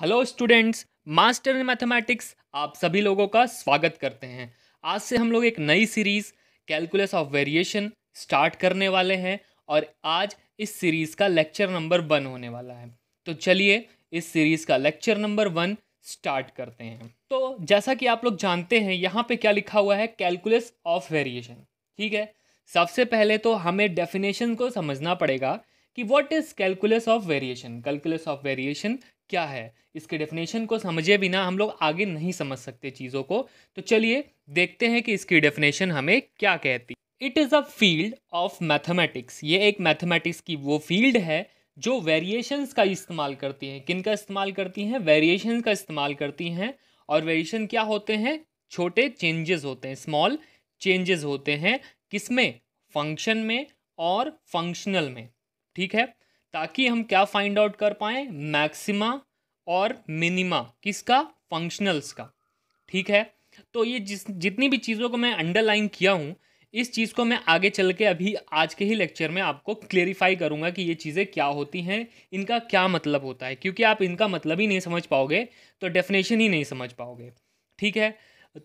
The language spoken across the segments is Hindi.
hello students master in mathematics आप सभी लोगों का स्वागत करते हैं आज से हम लोग एक नई series calculus of variation start करने वाले हैं और आज इस सीरीज़ का लेक्चर नंबर वन होने वाला है तो चलिए इस सीरीज़ का लेक्चर नंबर वन स्टार्ट करते हैं तो जैसा कि आप लोग जानते हैं यहाँ पे क्या लिखा हुआ है कैलकुलस ऑफ वेरिएशन ठीक है सबसे पहले तो हमें डेफिनेशन को समझना पड़ेगा कि what is calculus of variation calculus of variation क्या है इसके डेफिनेशन को समझे बिना हम लोग आगे नहीं समझ सकते चीज़ों को तो चलिए देखते हैं कि इसकी डेफिनेशन हमें क्या कहती it is a field of mathematics ये एक मैथमेटिक्स की वो फील्ड है जो वेरिएशंस का इस्तेमाल करती हैं किन का इस्तेमाल करती हैं वेरिएशन का इस्तेमाल करती हैं और वेरिएशन क्या होते हैं छोटे चेंजेस होते हैं स्मॉल चेंजेस होते हैं किसमें फंक्शन में और फंक्शनल में ठीक है ताकि हम क्या फाइंड आउट कर पाएँ मैक्सिमा और मिनिमा किसका फंक्शनल्स का ठीक है तो ये जिस जितनी भी चीज़ों को मैं अंडरलाइन किया हूँ इस चीज़ को मैं आगे चल के अभी आज के ही लेक्चर में आपको क्लेरिफाई करूँगा कि ये चीज़ें क्या होती हैं इनका क्या मतलब होता है क्योंकि आप इनका मतलब ही नहीं समझ पाओगे तो डेफिनेशन ही नहीं समझ पाओगे ठीक है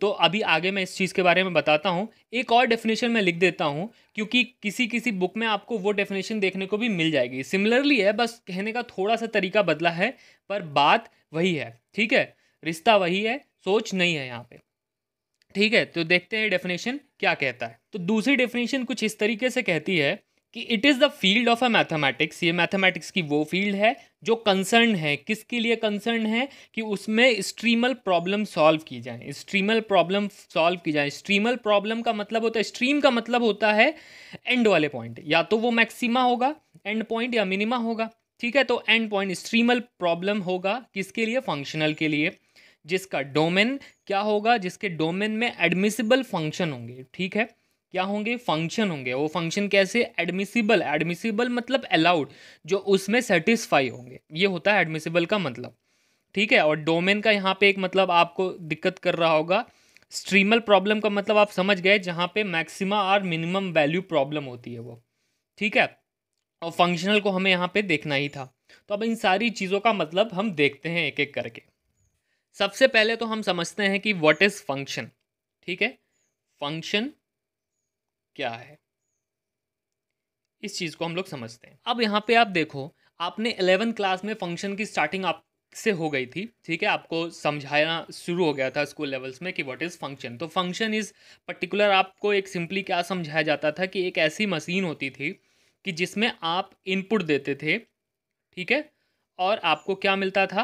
तो अभी आगे मैं इस चीज़ के बारे में बताता हूँ एक और डेफिनेशन मैं लिख देता हूँ क्योंकि किसी किसी बुक में आपको वो डेफिनेशन देखने को भी मिल जाएगी सिमिलरली है बस कहने का थोड़ा सा तरीका बदला है पर बात वही है ठीक है रिश्ता वही है सोच नहीं है यहाँ पे ठीक है तो देखते हैं डेफिनेशन क्या कहता है तो दूसरी डेफिनेशन कुछ इस तरीके से कहती है कि it is the field of a mathematics ये मैथमेटिक्स की वो फील्ड है जो कंसर्न है किसके लिए कंसर्न है कि उसमें स्ट्रीमल प्रॉब्लम सॉल्व की जाए स्ट्रीमल प्रॉब्लम सॉल्व की जाए स्ट्रीमल प्रॉब्लम का मतलब होता है स्ट्रीम का मतलब होता है एंड वाले पॉइंट या तो वो मैक्सिमा होगा एंड पॉइंट या मिनिमा होगा ठीक है तो एंड पॉइंट स्ट्रीमल प्रॉब्लम होगा किसके लिए फंक्शनल के लिए जिसका डोमेन क्या होगा जिसके डोमेन में एडमिसिबल फंक्शन होंगे ठीक है क्या होंगे फंक्शन होंगे वो फंक्शन कैसे एडमिसिबल एडमिसिबल मतलब अलाउड जो उसमें सेटिस्फाई होंगे ये होता है एडमिसिबल का मतलब ठीक है और डोमेन का यहाँ पे एक मतलब आपको दिक्कत कर रहा होगा स्ट्रीमल प्रॉब्लम का मतलब आप समझ गए जहाँ पे मैक्सिमा और मिनिमम वैल्यू प्रॉब्लम होती है वो ठीक है और फंक्शनल को हमें यहाँ पे देखना ही था तो अब इन सारी चीज़ों का मतलब हम देखते हैं एक एक करके सबसे पहले तो हम समझते हैं कि वॉट इज़ फंक्शन ठीक है फंक्शन क्या है इस चीज़ को हम लोग समझते हैं अब यहाँ पे आप देखो आपने एलेवन क्लास में फंक्शन की स्टार्टिंग आप से हो गई थी ठीक है आपको समझाना शुरू हो गया था स्कूल लेवल्स में कि व्हाट इज़ फंक्शन तो फंक्शन इज़ पर्टिकुलर आपको एक सिंपली क्या समझाया जाता था कि एक ऐसी मशीन होती थी कि जिसमें आप इनपुट देते थे ठीक है और आपको क्या मिलता था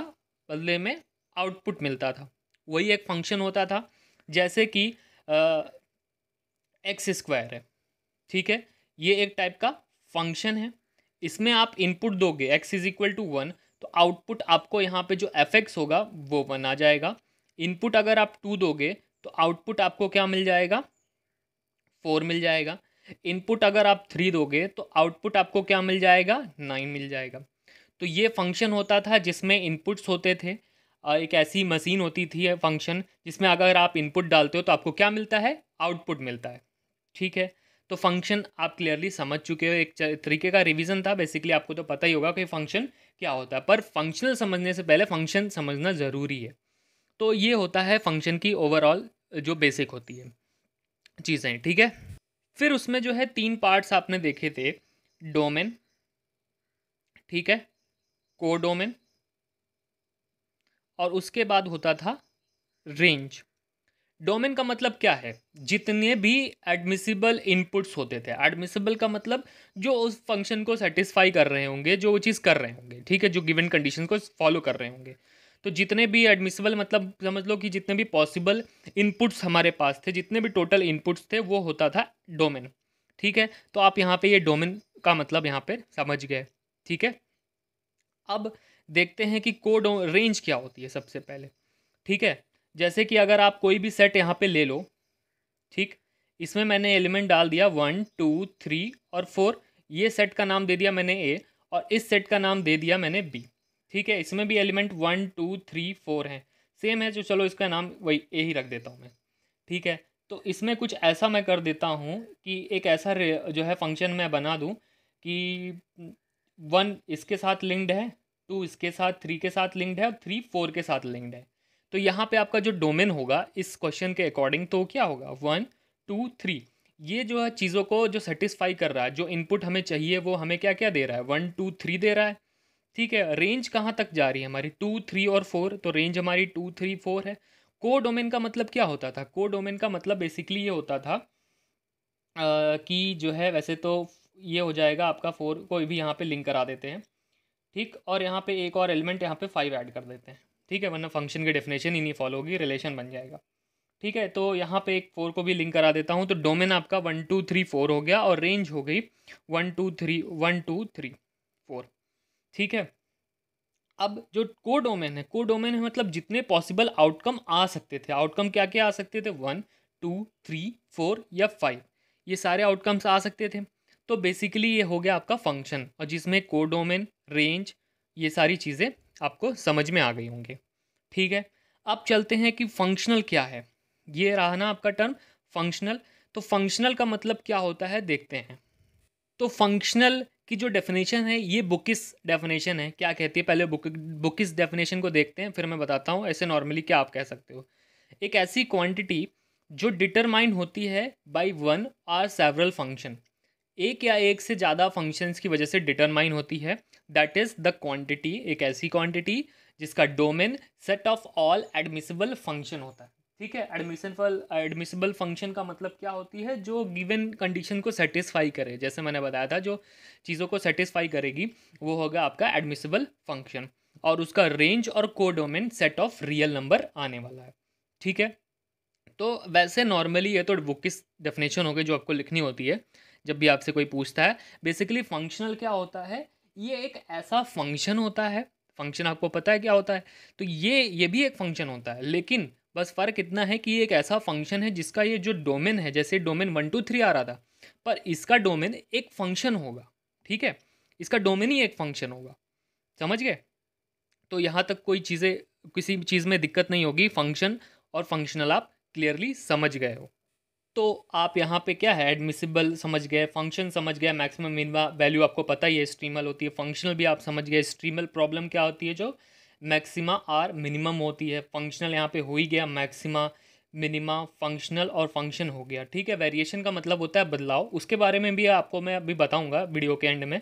बदले में आउटपुट मिलता था वही एक फंक्शन होता था जैसे कि एक्स स्क्वायर है ठीक है ये एक टाइप का फंक्शन है इसमें आप इनपुट दोगे X is equal to one तो आउटपुट आपको यहाँ पे जो एफ एक्स होगा वो वन आ जाएगा इनपुट अगर आप टू दोगे तो आउटपुट आपको क्या मिल जाएगा फोर मिल जाएगा इनपुट अगर आप थ्री दोगे तो आउटपुट आपको क्या मिल जाएगा नाइन मिल जाएगा तो ये फंक्शन होता था जिसमें इनपुट्स होते थे एक ऐसी मशीन होती थी फंक्शन जिसमें अगर आप इनपुट डालते हो तो आपको क्या मिलता है आउटपुट मिलता है ठीक है तो फंक्शन आप क्लियरली समझ चुके हो एक तरीके का रिवीजन था बेसिकली आपको तो पता ही होगा कि फंक्शन क्या होता है पर फंक्शनल समझने से पहले फंक्शन समझना ज़रूरी है तो ये होता है फंक्शन की ओवरऑल जो बेसिक होती है चीज़ें ठीक है फिर उसमें जो है तीन पार्ट्स आपने देखे थे डोमेन ठीक है कोडोमेन और उसके बाद होता था रेंज डोमेन का मतलब क्या है जितने भी एडमिसिबल इनपुट्स होते थे एडमिसिबल का मतलब जो उस फंक्शन को सेटिस्फाई कर रहे होंगे जो वो चीज़ कर रहे होंगे ठीक है जो गिवन कंडीशन को फॉलो कर रहे होंगे तो जितने भी एडमिसिबल मतलब समझ लो कि जितने भी पॉसिबल इनपुट्स हमारे पास थे जितने भी टोटल इनपुट्स थे वो होता था डोमेन ठीक है तो आप यहाँ पे ये डोमेन का मतलब यहाँ पे समझ गए ठीक है अब देखते हैं कि कोड रेंज क्या होती है सबसे पहले ठीक है जैसे कि अगर आप कोई भी सेट यहाँ पे ले लो ठीक इसमें मैंने एलिमेंट डाल दिया वन टू थ्री और फोर ये सेट का नाम दे दिया मैंने ए और इस सेट का नाम दे दिया मैंने बी ठीक है इसमें भी element one two three four हैं सेम है जो तो चलो इसका नाम वही ए ही रख देता हूँ मैं ठीक है तो इसमें कुछ ऐसा मैं कर देता हूँ कि एक ऐसा जो है फंक्शन मैं बना दूँ कि वन इसके साथ लिंक्ड है टू इसके साथ थ्री के साथ लिंक्ड है और थ्री फोर के साथ लिंक्ड है तो यहाँ पे आपका जो डोमेन होगा इस क्वेश्चन के अकॉर्डिंग तो क्या होगा वन टू थ्री ये जो है चीज़ों को जो सेटिस्फाई कर रहा है जो इनपुट हमें चाहिए वो हमें क्या क्या दे रहा है वन टू थ्री दे रहा है ठीक है रेंज कहाँ तक जा रही है हमारी टू थ्री और फोर तो रेंज हमारी टू थ्री फोर है को डोमेन का मतलब क्या होता था को डोमेन का मतलब बेसिकली ये होता था आ, कि जो है वैसे तो ये हो जाएगा आपका फोर कोई भी यहाँ पे लिंक करा देते हैं ठीक और यहाँ पे एक और एलिमेंट यहाँ पे फाइव ऐड कर देते हैं ठीक है वरना फंक्शन की डेफिनेशन ही नहीं फॉलो होगी रिलेशन बन जाएगा ठीक है तो यहाँ पे एक फोर को भी लिंक करा देता हूँ तो डोमेन आपका वन टू थ्री फोर हो गया और रेंज हो गई one two three one two three four ठीक है अब जो को डोमेन है को डोमेन है मतलब जितने पॉसिबल आउटकम आ सकते थे आउटकम क्या क्या आ सकते थे वन टू थ्री फोर या फाइव ये सारे आउटकम्स आ सकते थे तो बेसिकली ये हो गया आपका फंक्शन और जिसमें को डोमेन रेंज ये सारी चीज़ें आपको समझ में आ गई होंगे ठीक है अब चलते हैं कि फंक्शनल क्या है ये रहा ना आपका टर्म फंक्शनल तो फंक्शनल का मतलब क्या होता है देखते हैं तो फंक्शनल की जो डेफिनेशन है ये बुकिस डेफिनेशन है क्या कहती है पहले बुक बुकिस डेफिनेशन को देखते हैं फिर मैं बताता हूँ ऐसे नॉर्मली क्या आप कह सकते हो एक ऐसी क्वांटिटी जो डिटरमाइन होती है by one or several function एक या एक से ज़्यादा फंक्शंस की वजह से डिटरमाइन होती है दैट इज द क्वांटिटी एक ऐसी क्वांटिटी जिसका domain set of all admissible function होता है ठीक है एडमिशन फॉर एडमिसिबल फंक्शन का मतलब क्या होती है जो गिवन कंडीशन को सेटिस्फाई करे जैसे मैंने बताया था जो चीज़ों को सेटिस्फाई करेगी वो होगा आपका एडमिसिबल फंक्शन और उसका रेंज और codomain set of real number आने वाला है ठीक है तो वैसे नॉर्मली ये तो बुक की डेफिनेशन हो गई जो आपको लिखनी होती है जब भी आपसे कोई पूछता है बेसिकली फंक्शनल क्या होता है ये एक ऐसा फंक्शन होता है फंक्शन आपको पता है क्या होता है तो ये ये भी एक फंक्शन होता है लेकिन बस फ़र्क इतना है कि ये एक ऐसा फंक्शन है जिसका ये जो डोमेन है जैसे डोमेन वन टू थ्री आ रहा था पर इसका डोमेन एक फंक्शन होगा ठीक है इसका डोमेन ही एक फंक्शन होगा समझ गए तो यहाँ तक कोई चीज़ें किसी चीज़ में दिक्कत नहीं होगी फंक्शन और फंक्शनल आप क्लियरली समझ गए हो तो आप यहाँ पे क्या है एडमिसिबल समझ गए फंक्शन समझ गए मैक्सिमम मिनिमा वैल्यू आपको पता ही है स्ट्रीमल होती है फंक्शनल भी आप समझ गए स्ट्रीमल प्रॉब्लम क्या होती है जो मैक्सिमा आर मिनिमम होती है फंक्शनल यहाँ पे हो ही गया मैक्सिमा मिनिमा फंक्शनल और फंक्शन हो गया ठीक है वेरिएशन का मतलब होता है बदलाव उसके बारे में भी आपको मैं अभी बताऊँगा वीडियो के एंड में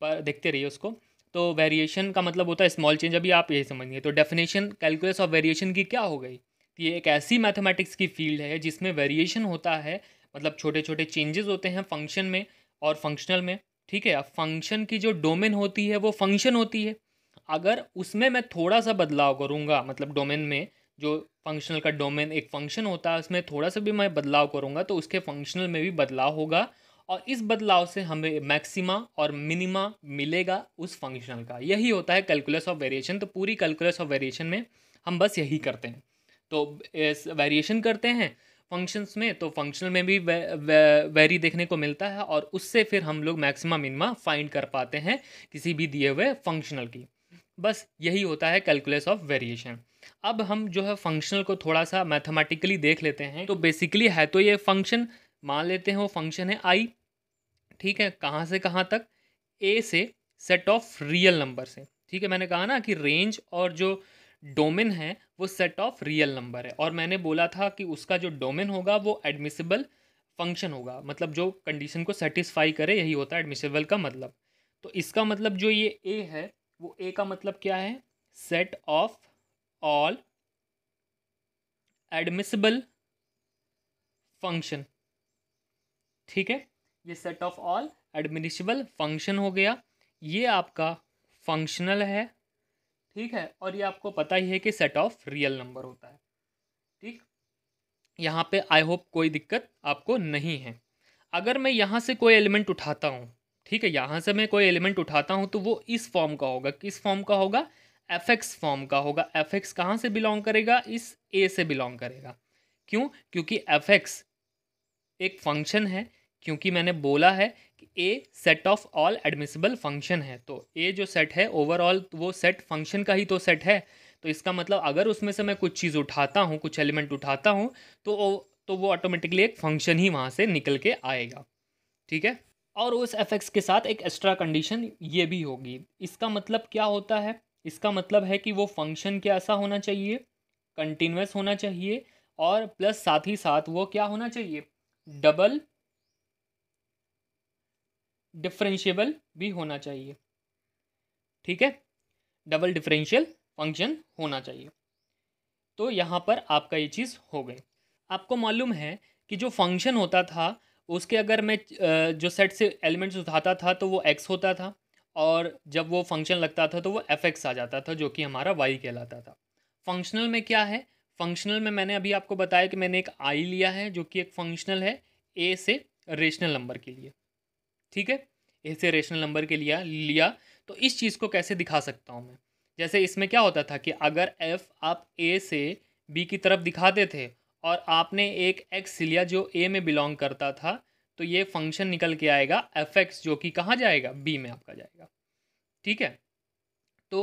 पर देखते रहिए उसको तो वेरिएशन का मतलब होता है स्मॉल चेंज अभी आप यही समझिए तो डेफिनेशन कैलकुलस ऑफ वेरिएशन की क्या हो गई तो ये एक ऐसी मैथमेटिक्स की फील्ड है जिसमें वेरिएशन होता है मतलब छोटे छोटे चेंजेस होते हैं फंक्शन में और फंक्शनल में ठीक है अब फंक्शन की जो डोमेन होती है वो फंक्शन होती है अगर उसमें मैं थोड़ा सा बदलाव करूँगा मतलब डोमेन में जो फंक्शनल का डोमेन एक फंक्शन होता है उसमें थोड़ा सा भी मैं बदलाव करूँगा तो उसके फंक्शनल में भी बदलाव होगा और इस बदलाव से हमें मैक्सिमा और मिनिमा मिलेगा उस फंक्शनल का यही होता है कैलकुलस ऑफ वेरिएशन तो पूरी कैलकुलस ऑफ वेरिएशन में हम बस यही करते हैं तो वेरिएशन करते हैं फंक्शंस में तो फंक्शनल में भी वे, वे, वेरी देखने को मिलता है और उससे फिर हम लोग मैक्सिमा मिनिमा फाइंड कर पाते हैं किसी भी दिए हुए फंक्शनल की बस यही होता है कैलकुलस ऑफ वेरिएशन अब हम जो है फंक्शनल को थोड़ा सा मैथमेटिकली देख लेते हैं तो बेसिकली है तो ये फंक्शन मान लेते हैं वो फंक्शन है आई ठीक है कहाँ से कहाँ तक ए से सेट ऑफ रियल नंबर से ठीक है मैंने कहा ना कि रेंज और जो डोमेन है वो सेट ऑफ रियल नंबर है और मैंने बोला था कि उसका जो डोमेन होगा वो एडमिसिबल फंक्शन होगा मतलब जो कंडीशन को सेटिस्फाई करे यही होता है एडमिसिबल का मतलब तो इसका मतलब जो ये ए है वो ए का मतलब क्या है set of all admissible function ठीक है ये set of all admissible function हो गया ये आपका फंक्शनल है ठीक है और ये आपको पता ही है कि सेट ऑफ रियल नंबर होता है ठीक यहाँ पे आई होप कोई दिक्कत आपको नहीं है अगर मैं यहाँ से कोई एलिमेंट उठाता हूँ ठीक है यहाँ से मैं कोई एलिमेंट उठाता हूँ तो वो इस फॉर्म का होगा किस फॉर्म का होगा एफ एक्स फॉर्म का होगा एफ एक्स कहाँ से बिलोंग करेगा इस ए से बिलोंग करेगा क्यों क्योंकि एफ एक्स एक फंक्शन है क्योंकि मैंने बोला है a set of all admissible function है तो ए जो सेट है ओवरऑल वो सेट फंक्शन का ही तो सेट है तो इसका मतलब अगर उसमें से मैं कुछ चीज़ उठाता हूँ कुछ एलिमेंट उठाता हूँ तो वो तो वो ऑटोमेटिकली एक फंक्शन ही वहाँ से निकल के आएगा ठीक है और उस एफेक्ट्स के साथ एक एक्स्ट्रा कंडीशन ये भी होगी इसका मतलब क्या होता है इसका मतलब है कि वो फंक्शन क्या ऐसा होना चाहिए कंटिन्यूस होना चाहिए और प्लस साथ ही साथ वो क्या होना चाहिए डबल डिफ्रेंशियबल भी होना चाहिए ठीक है डबल डिफरेंशियल फंक्शन होना चाहिए तो यहाँ पर आपका ये चीज़ हो गई आपको मालूम है कि जो फंक्शन होता था उसके अगर मैं जो सेट से एलिमेंट्स उठाता था तो वो एक्स होता था और जब वो फंक्शन लगता था तो वो एफ एक्स आ जाता था जो कि हमारा वाई कहलाता था फंक्शनल में क्या है फंक्शनल में मैंने अभी आपको बताया कि मैंने एक आई लिया है जो कि एक फंक्शनल है ए से रेशनल नंबर के लिए ठीक है ऐसे रेशनल नंबर के लिया लिया तो इस चीज़ को कैसे दिखा सकता हूँ मैं जैसे इसमें क्या होता था कि अगर एफ़ आप ए से बी की तरफ दिखाते थे और आपने एक एक्स लिया जो ए में बिलोंग करता था तो ये फंक्शन निकल के आएगा एफ एक्स जो कि कहाँ जाएगा बी में आपका जाएगा ठीक है तो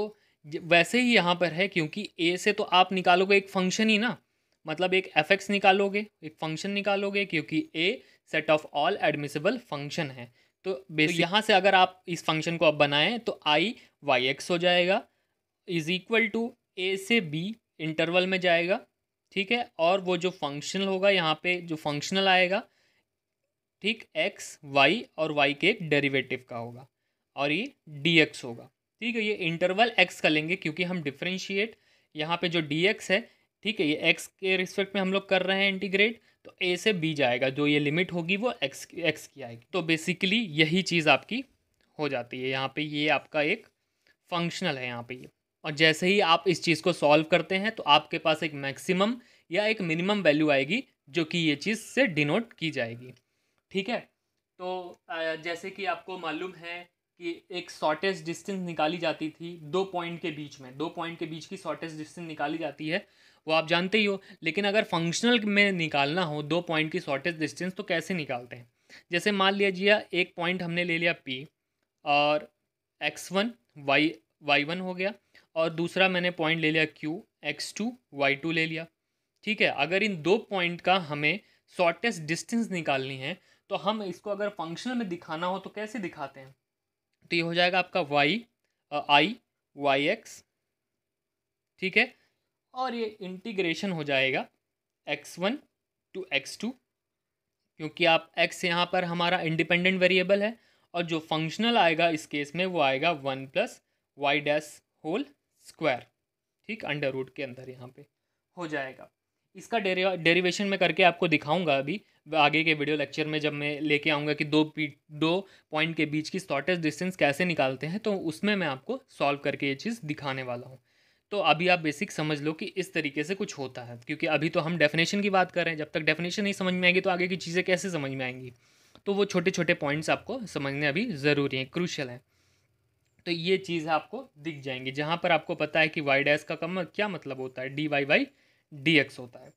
वैसे ही यहाँ पर है क्योंकि ए से तो आप निकालोगे एक फंक्शन ही ना मतलब एक एफ एक्स निकालोगे एक फंक्शन निकालोगे क्योंकि a set of all admissible function है तो, तो यहाँ से अगर आप इस फंक्शन को अब बनाएं तो आई वाई एक्स हो जाएगा इज इक्वल टू ए से बी इंटरवल में जाएगा ठीक है और वो जो फंक्शनल होगा यहाँ पे जो फंक्शनल आएगा ठीक एक्स वाई और वाई के एक डेरिवेटिव का होगा और ये डी एक्स होगा ठीक है ये इंटरवल एक्स का लेंगे क्योंकि हम डिफ्रेंशिएट यहाँ पे जो डी एक्स है ठीक है ये एक्स के रिस्पेक्ट में हम लोग कर रहे हैं इंटीग्रेट तो ए से बी जाएगा जो ये लिमिट होगी वो एक्स एक्स की आएगी तो बेसिकली यही चीज़ आपकी हो जाती है यहाँ पे ये आपका एक फंक्शनल है यहाँ पे ये और जैसे ही आप इस चीज़ को सॉल्व करते हैं तो आपके पास एक मैक्सिमम या एक मिनिमम वैल्यू आएगी जो कि ये चीज़ से डिनोट की जाएगी ठीक है तो जैसे कि आपको मालूम है कि एक शॉर्टेस्ट डिस्टेंस निकाली जाती थी दो पॉइंट के बीच में दो पॉइंट के बीच की शॉर्टेस्ट डिस्टेंस निकाली जाती है वो आप जानते ही हो लेकिन अगर फंक्शनल में निकालना हो दो पॉइंट की शॉर्टेस्ट डिस्टेंस तो कैसे निकालते हैं जैसे मान लिया जी एक पॉइंट हमने ले लिया पी और x one y y one हो गया और दूसरा मैंने पॉइंट ले लिया Q x two y two ले लिया ठीक है अगर इन दो पॉइंट का हमें शॉर्टेस्ट डिस्टेंस निकालनी है तो हम इसको अगर फंक्शनल में दिखाना हो तो कैसे दिखाते हैं तो ये हो जाएगा आपका वाई आई वाई एक्स ठीक है और ये इंटीग्रेशन हो जाएगा x one to x two क्योंकि आप एक्स यहाँ पर हमारा इंडिपेंडेंट वेरिएबल है और जो फंक्शनल आएगा इस केस में वो आएगा one plus y dash whole square ठीक अंडर रूट के अंदर यहाँ पे हो जाएगा इसका डेरिवेशन में करके आपको दिखाऊंगा अभी आगे के वीडियो लेक्चर में जब मैं लेके आऊँगा कि दो पी दो पॉइंट के बीच की शॉर्टेस्ट डिस्टेंस कैसे निकालते हैं तो उसमें मैं आपको सॉल्व करके ये चीज़ दिखाने वाला हूँ तो अभी आप बेसिक समझ लो कि इस तरीके से कुछ होता है क्योंकि अभी तो हम डेफिनेशन की बात कर रहे हैं जब तक डेफिनेशन नहीं समझ में आएगी तो आगे की चीज़ें कैसे समझ में आएंगी तो वो छोटे छोटे पॉइंट्स आपको समझने अभी ज़रूरी हैं क्रूशल हैं तो ये चीज़ आपको दिख जाएंगी जहाँ पर आपको पता है कि वाई डैस का कम क्या मतलब होता है d y by d x होता है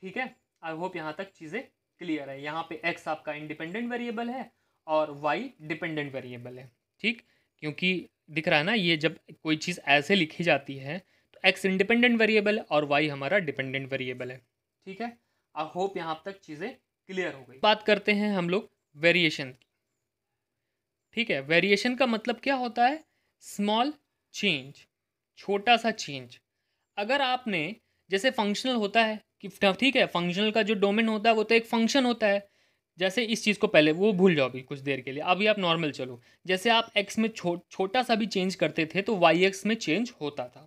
ठीक है आई होप यहाँ तक चीज़ें क्लियर है यहाँ पे एक्स आपका इंडिपेंडेंट वेरिएबल है और वाई डिपेंडेंट वेरिएबल है ठीक क्योंकि दिख रहा है ना ये जब कोई चीज़ ऐसे लिखी जाती है तो एक्स इंडिपेंडेंट वेरिएबल है और वाई हमारा डिपेंडेंट वेरिएबल है ठीक है आई होप यहाँ तक चीज़ें क्लियर हो गई बात करते हैं हम लोग वेरिएशन की ठीक है वेरिएशन का मतलब क्या होता है स्मॉल चेंज छोटा सा चेंज अगर आपने जैसे फंक्शनल होता है कि ठीक है फंक्शनल का जो डोमेन होता है वो तो एक फंक्शन होता है जैसे इस चीज़ को पहले वो भूल जाओ अभी कुछ देर के लिए अभी आप नॉर्मल चलो जैसे आप एक्स में छो, छोटा सा भी चेंज करते थे तो वाई एक्स में चेंज होता था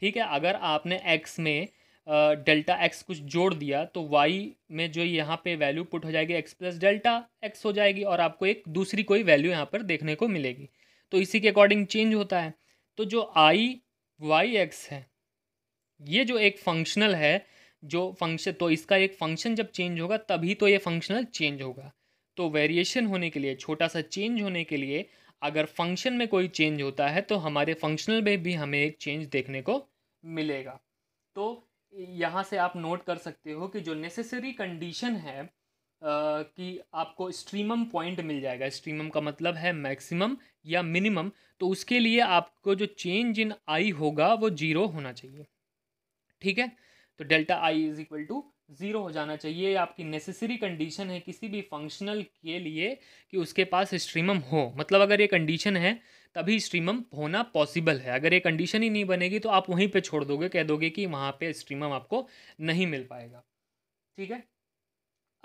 ठीक है अगर आपने एक्स में डेल्टा एक्स कुछ जोड़ दिया तो वाई में जो यहाँ पे वैल्यू पुट हो जाएगी एक्स प्लस डेल्टा एक्स हो जाएगी और आपको एक दूसरी कोई वैल्यू यहाँ पर देखने को मिलेगी तो इसी के अकॉर्डिंग चेंज होता है तो जो आई वाई एक्स है ये जो एक फंक्शनल है जो फंक्शन तो इसका एक फंक्शन जब चेंज होगा तभी तो ये फंक्शनल चेंज होगा तो वेरिएशन होने के लिए छोटा सा चेंज होने के लिए अगर फंक्शन में कोई चेंज होता है तो हमारे फंक्शनल में भी हमें एक चेंज देखने को मिलेगा तो यहाँ से आप नोट कर सकते हो कि जो नेसेसरी कंडीशन है कि आपको स्ट्रीमम पॉइंट मिल जाएगा स्ट्रीमम का मतलब है मैक्सिमम या मिनिमम तो उसके लिए आपको जो चेंज इन आई होगा वो जीरो होना चाहिए ठीक है तो delta I is equal to zero हो जाना चाहिए आपकी नेसेसरी कंडीशन है किसी भी फंक्शनल के लिए कि उसके पास स्ट्रीमम हो मतलब अगर ये कंडीशन है तभी स्ट्रीमम होना पॉसिबल है अगर ये कंडीशन ही नहीं बनेगी तो आप वहीं पे छोड़ दोगे कह दोगे कि वहाँ पे स्ट्रीमम आपको नहीं मिल पाएगा ठीक है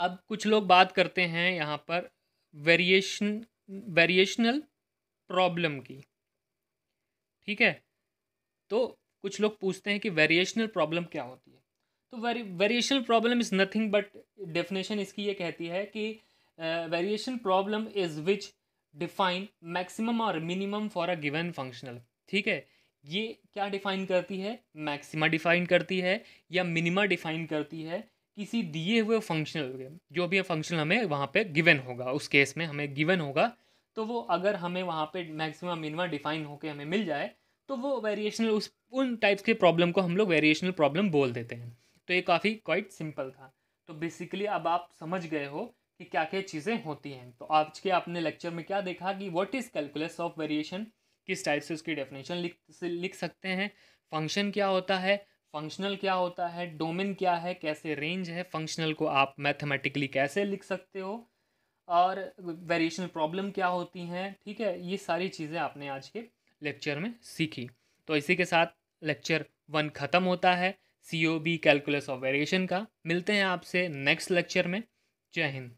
अब कुछ लोग बात करते हैं यहाँ पर वेरिएशन वेरिएशनल प्रॉब्लम की ठीक है तो कुछ लोग पूछते हैं कि वेरिएशनल प्रॉब्लम क्या होती है तो very variational problem is nothing but definition इसकी ये कहती है कि variation problem is which define maximum और minimum for a given functional ठीक है ये क्या डिफाइन करती है मैक्सिमा डिफाइन करती है या मिनिमा डिफाइन करती है किसी दिए हुए फंक्शनल जो भी फंक्शनल हमें वहाँ पे गिवन होगा उस केस में हमें गिवन होगा तो वो अगर हमें वहाँ पे मैक्सिमम मिनिमा डिफाइन होकर हमें मिल जाए तो वो वेरिएशनल उस उन टाइप्स के प्रॉब्लम को हम लोग वेरिएशनल प्रॉब्लम बोल देते हैं तो ये काफ़ी क्वाइट सिंपल था तो बेसिकली अब आप समझ गए हो कि क्या क्या चीज़ें होती हैं तो आज के आपने लेक्चर में क्या देखा कि what is calculus of variation किस टाइप से उसकी डेफिनेशन लिख लिख सकते हैं फंक्शन क्या होता है फंक्शनल क्या होता है डोमेन क्या है कैसे रेंज है फंक्शनल को आप मैथमेटिकली कैसे लिख सकते हो और वेरिएशनल प्रॉब्लम क्या होती हैं ठीक है ये सारी चीज़ें आपने आज के लेक्चर में सीखी तो इसी के साथ लेक्चर वन ख़त्म होता है C O B calculus of variation का मिलते हैं आपसे नेक्स्ट लेक्चर में जय हिंद